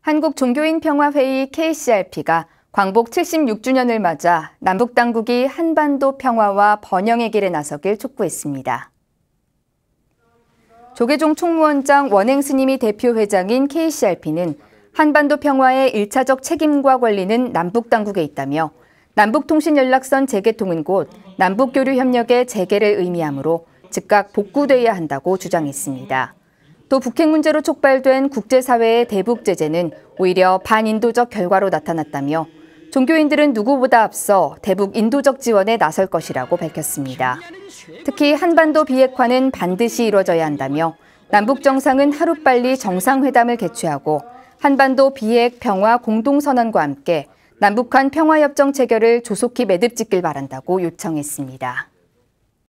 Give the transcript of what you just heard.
한국종교인평화회의 KCRP가 광복 76주년을 맞아 남북 당국이 한반도 평화와 번영의 길에 나서길 촉구했습니다. 조계종 총무원장 원행 스님이 대표 회장인 KCRP는 한반도 평화의 1차적 책임과 권리는 남북 당국에 있다며 남북통신연락선 재개통은 곧 남북교류협력의 재개를 의미하므로 즉각 복구돼야 한다고 주장했습니다. 또 북핵 문제로 촉발된 국제사회의 대북 제재는 오히려 반인도적 결과로 나타났다며 종교인들은 누구보다 앞서 대북 인도적 지원에 나설 것이라고 밝혔습니다. 특히 한반도 비핵화는 반드시 이뤄져야 한다며 남북 정상은 하루빨리 정상회담을 개최하고 한반도 비핵 평화 공동선언과 함께 남북한 평화협정 체결을 조속히 매듭짓길 바란다고 요청했습니다.